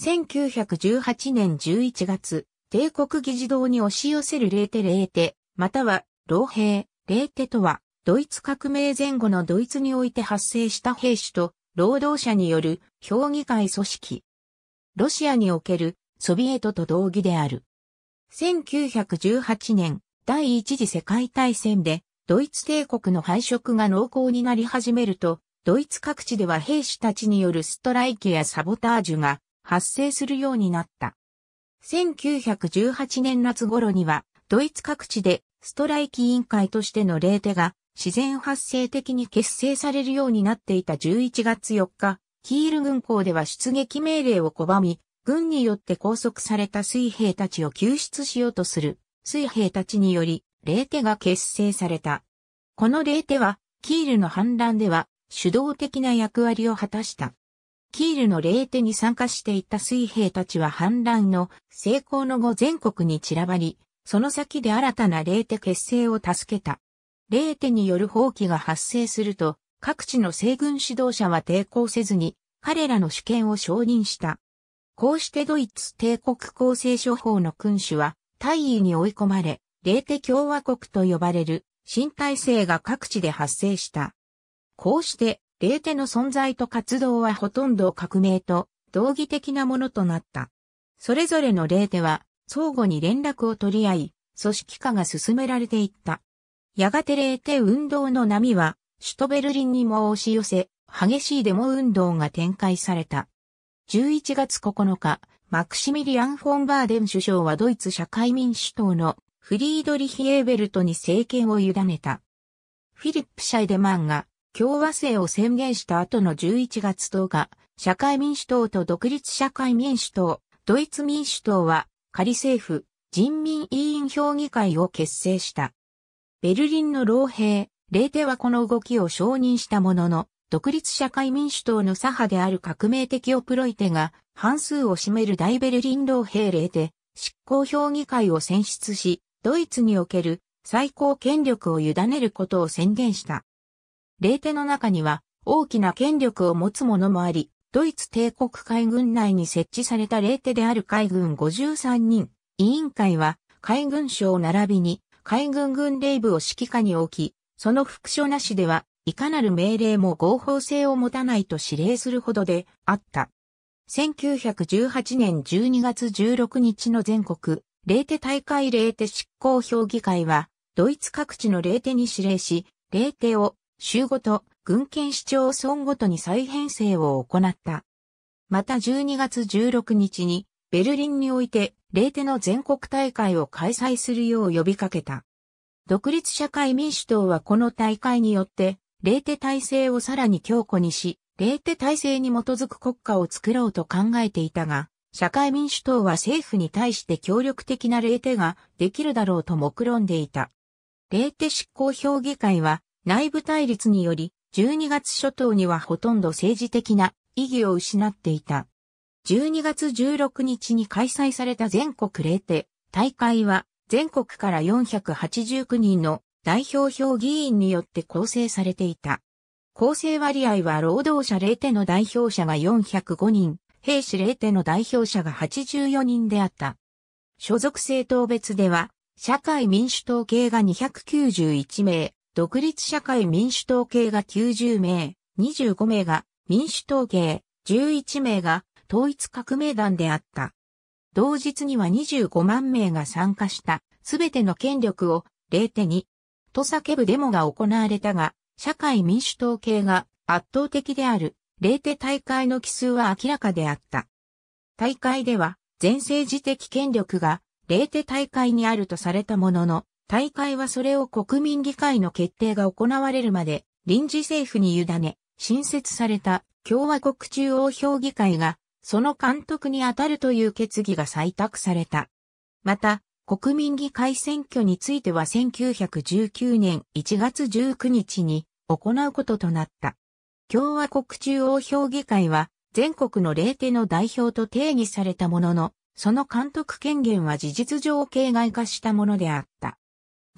1918年11月、帝国議事堂に押し寄せるレーテレーテ、または、老兵、レーテとは、ドイツ革命前後のドイツにおいて発生した兵士と労働者による評議会組織。ロシアにおけるソビエトと同義である。1918年、第一次世界大戦で、ドイツ帝国の敗色が濃厚になり始めると、ドイツ各地では兵士たちによるストライキやサボタージュが発生するようになった。1918年夏頃には、ドイツ各地でストライキ委員会としてのレーテが自然発生的に結成されるようになっていた11月4日、キール軍港では出撃命令を拒み、軍によって拘束された水兵たちを救出しようとする水兵たちにより、レーテが結成された。このレーテは、キールの反乱では主導的な役割を果たした。キールの霊手に参加していた水兵たちは反乱の成功の後全国に散らばり、その先で新たな霊手結成を助けた。霊手による放棄が発生すると、各地の西軍指導者は抵抗せずに、彼らの主権を承認した。こうしてドイツ帝国構成処方の君主は、大尉に追い込まれ、霊手共和国と呼ばれる新体制が各地で発生した。こうして、レーテの存在と活動はほとんど革命と同義的なものとなった。それぞれのレーテは相互に連絡を取り合い、組織化が進められていった。やがてレーテ運動の波は首都ベルリンにも押し寄せ、激しいデモ運動が展開された。11月9日、マクシミリアン・フォン・バーデン首相はドイツ社会民主党のフリードリヒ・エーベルトに政権を委ねた。フィリップ・シャイデマンが共和制を宣言した後の11月10日、社会民主党と独立社会民主党、ドイツ民主党は仮政府、人民委員評議会を結成した。ベルリンの老兵、レーテはこの動きを承認したものの、独立社会民主党の左派である革命的オプロイテが半数を占める大ベルリン老兵令で執行評議会を選出し、ドイツにおける最高権力を委ねることを宣言した。レーテの中には大きな権力を持つ者もあり、ドイツ帝国海軍内に設置されたレーテである海軍53人委員会は海軍省並びに海軍軍令部を指揮下に置き、その副所なしではいかなる命令も合法性を持たないと指令するほどであった。1918年12月16日の全国、レーテ大会レーテ執行評議会は、ドイツ各地のレーテに指令し、レーテを州ごと、軍権市町村ごとに再編成を行った。また12月16日に、ベルリンにおいて、レーテの全国大会を開催するよう呼びかけた。独立社会民主党はこの大会によって、レーテ体制をさらに強固にし、レーテ体制に基づく国家を作ろうと考えていたが、社会民主党は政府に対して協力的なレーテができるだろうと目論んでいた。レーテ執行評議会は内部対立により、12月初頭にはほとんど政治的な意義を失っていた。12月16日に開催された全国霊手大会は、全国から489人の代表票議員によって構成されていた。構成割合は労働者霊手の代表者が405人、兵士霊手の代表者が84人であった。所属政党別では、社会民主党系が291名、独立社会民主党系が90名、25名が民主党系、11名が統一革命団であった。同日には25万名が参加したすべての権力を0手にと叫ぶデモが行われたが、社会民主党系が圧倒的である0手大会の奇数は明らかであった。大会では全政治的権力が0手大会にあるとされたものの、大会はそれを国民議会の決定が行われるまで臨時政府に委ね、新設された共和国中央評議会がその監督に当たるという決議が採択された。また、国民議会選挙については1919年1月19日に行うこととなった。共和国中央評議会は全国の霊手の代表と定義されたものの、その監督権限は事実上形外化したものであった。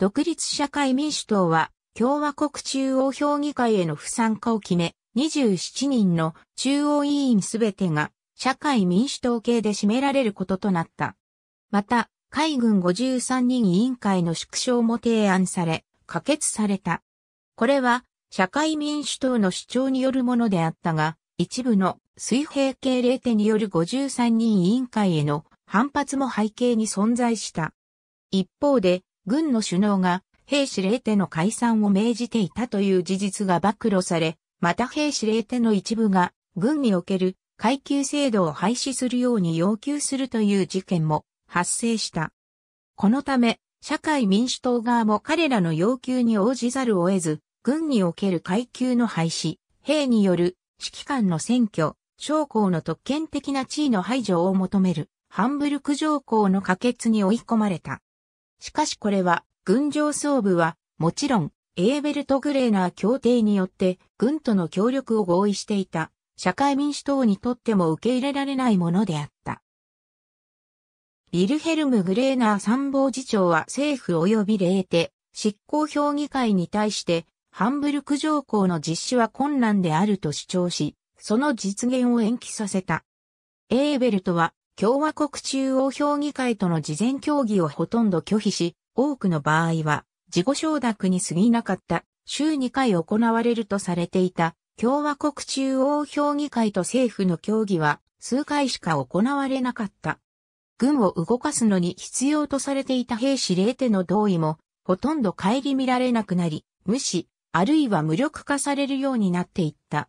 独立社会民主党は共和国中央評議会への不参加を決め、27人の中央委員すべてが社会民主党系で占められることとなった。また、海軍53人委員会の縮小も提案され、可決された。これは、社会民主党の主張によるものであったが、一部の水平系例手による53人委員会への反発も背景に存在した。一方で、軍の首脳が兵士令手の解散を命じていたという事実が暴露され、また兵士令手の一部が軍における階級制度を廃止するように要求するという事件も発生した。このため、社会民主党側も彼らの要求に応じざるを得ず、軍における階級の廃止、兵による指揮官の選挙、将校の特権的な地位の排除を求める、ハンブルク条項の可決に追い込まれた。しかしこれは、軍上層部は、もちろん、エーベルト・グレーナー協定によって、軍との協力を合意していた、社会民主党にとっても受け入れられないものであった。ビルヘルム・グレーナー参謀次長は政府及び霊帝、執行評議会に対して、ハンブルク条項の実施は困難であると主張し、その実現を延期させた。エーベルトは共和国中央評議会との事前協議をほとんど拒否し、多くの場合は自己承諾に過ぎなかった週2回行われるとされていた共和国中央評議会と政府の協議は数回しか行われなかった。軍を動かすのに必要とされていた兵士令手の同意もほとんど顧みられなくなり、無視、あるいは無力化されるようになっていった。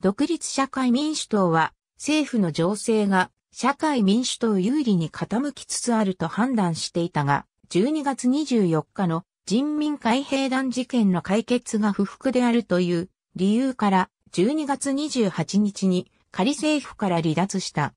独立社会民主党は政府の情勢が社会民主党有利に傾きつつあると判断していたが、12月24日の人民海兵団事件の解決が不服であるという理由から12月28日に仮政府から離脱した。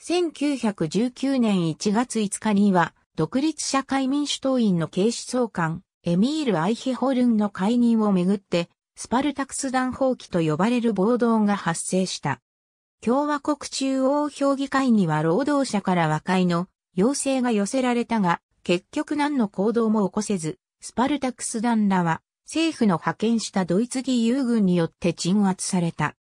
1919年1月5日には独立社会民主党員の警視総監エミール・アイヒホルンの解任をめぐってスパルタクス団放棄と呼ばれる暴動が発生した。共和国中央評議会には労働者から和解の要請が寄せられたが、結局何の行動も起こせず、スパルタクス団らは政府の派遣したドイツ義勇軍によって鎮圧された。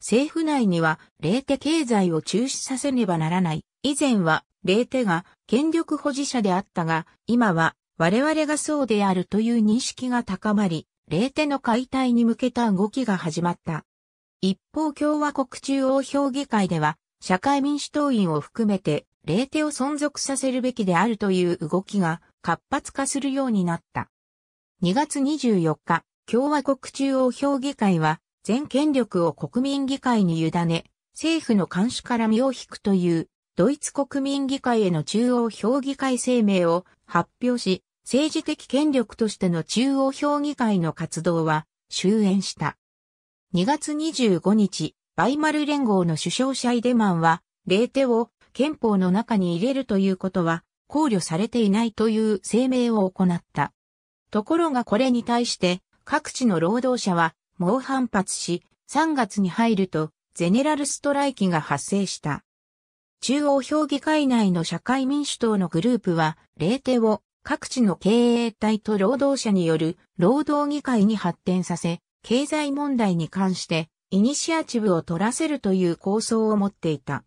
政府内には、レーテ経済を中止させねばならない。以前は、レーテが権力保持者であったが、今は我々がそうであるという認識が高まり、レーテの解体に向けた動きが始まった。一方共和国中央評議会では、社会民主党員を含めて、霊ーを存続させるべきであるという動きが活発化するようになった。2月24日、共和国中央評議会は、全権力を国民議会に委ね、政府の監視から身を引くという、ドイツ国民議会への中央評議会声明を発表し、政治的権力としての中央評議会の活動は終焉した。2月25日、バイマル連合の首相シャイデマンは、レーテを憲法の中に入れるということは考慮されていないという声明を行った。ところがこれに対して各地の労働者は猛反発し、3月に入るとゼネラルストライキが発生した。中央評議会内の社会民主党のグループは、レーテを各地の経営体と労働者による労働議会に発展させ、経済問題に関してイニシアチブを取らせるという構想を持っていた。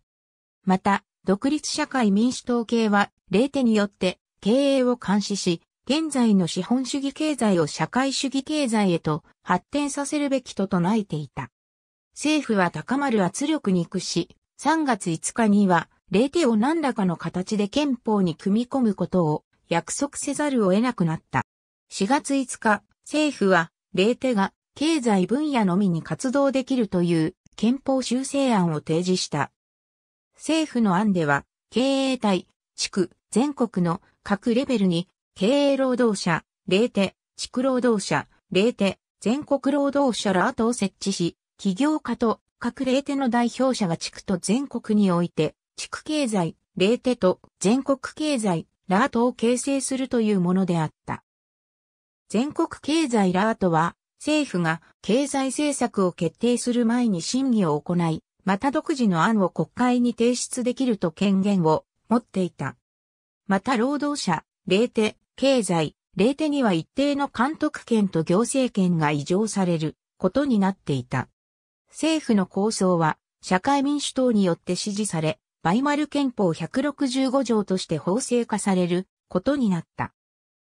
また、独立社会民主党系は、レーテによって経営を監視し、現在の資本主義経済を社会主義経済へと発展させるべきと唱えていた。政府は高まる圧力に屈し、3月5日には、レーテを何らかの形で憲法に組み込むことを約束せざるを得なくなった。4月5日、政府は、レーテが経済分野のみに活動できるという憲法修正案を提示した。政府の案では、経営体、地区、全国の各レベルに、経営労働者、霊手、地区労働者、霊手、全国労働者ら後を設置し、企業家と各霊手の代表者が地区と全国において、地区経済、霊手と全国経済、ラートを形成するというものであった。全国経済ラートは、政府が経済政策を決定する前に審議を行い、また独自の案を国会に提出できると権限を持っていた。また労働者、霊手、経済、霊手には一定の監督権と行政権が移譲されることになっていた。政府の構想は社会民主党によって支持され、バイマル憲法165条として法制化されることになった。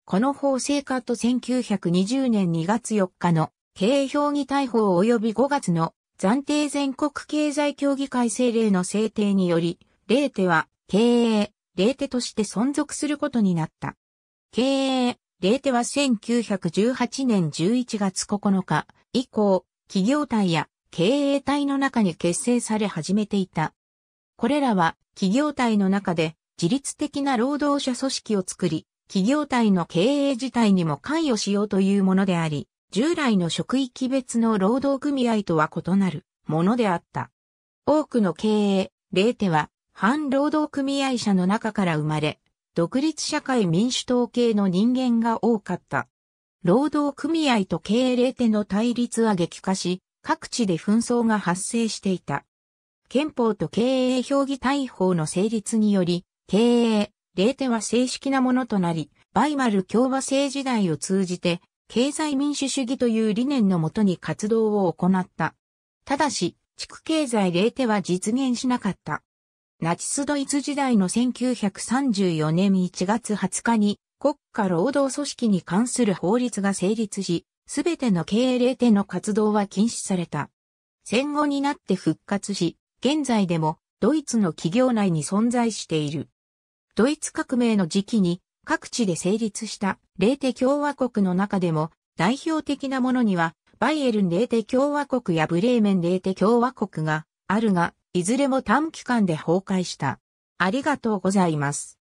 この法制化と1920年2月4日の経営評議大法及び5月の暫定全国経済協議会政令の制定により、令手は経営、令手として存続することになった。経営、令手は1918年11月9日以降、企業体や経営体の中に結成され始めていた。これらは企業体の中で自律的な労働者組織を作り、企業体の経営自体にも関与しようというものであり、従来の職域別の労働組合とは異なるものであった。多くの経営、例手は、反労働組合者の中から生まれ、独立社会民主党系の人間が多かった。労働組合と経営例手の対立は激化し、各地で紛争が発生していた。憲法と経営評議大法の成立により、経営、レーテは正式なものとなり、バイマル共和制時代を通じて、経済民主主義という理念のもとに活動を行った。ただし、地区経済レーテは実現しなかった。ナチスドイツ時代の1934年1月20日に国家労働組織に関する法律が成立し、すべての経営レーテの活動は禁止された。戦後になって復活し、現在でもドイツの企業内に存在している。ドイツ革命の時期に各地で成立したレーテ共和国の中でも代表的なものにはバイエルンレーテ共和国やブレーメンレーテ共和国があるが、いずれも短期間で崩壊した。ありがとうございます。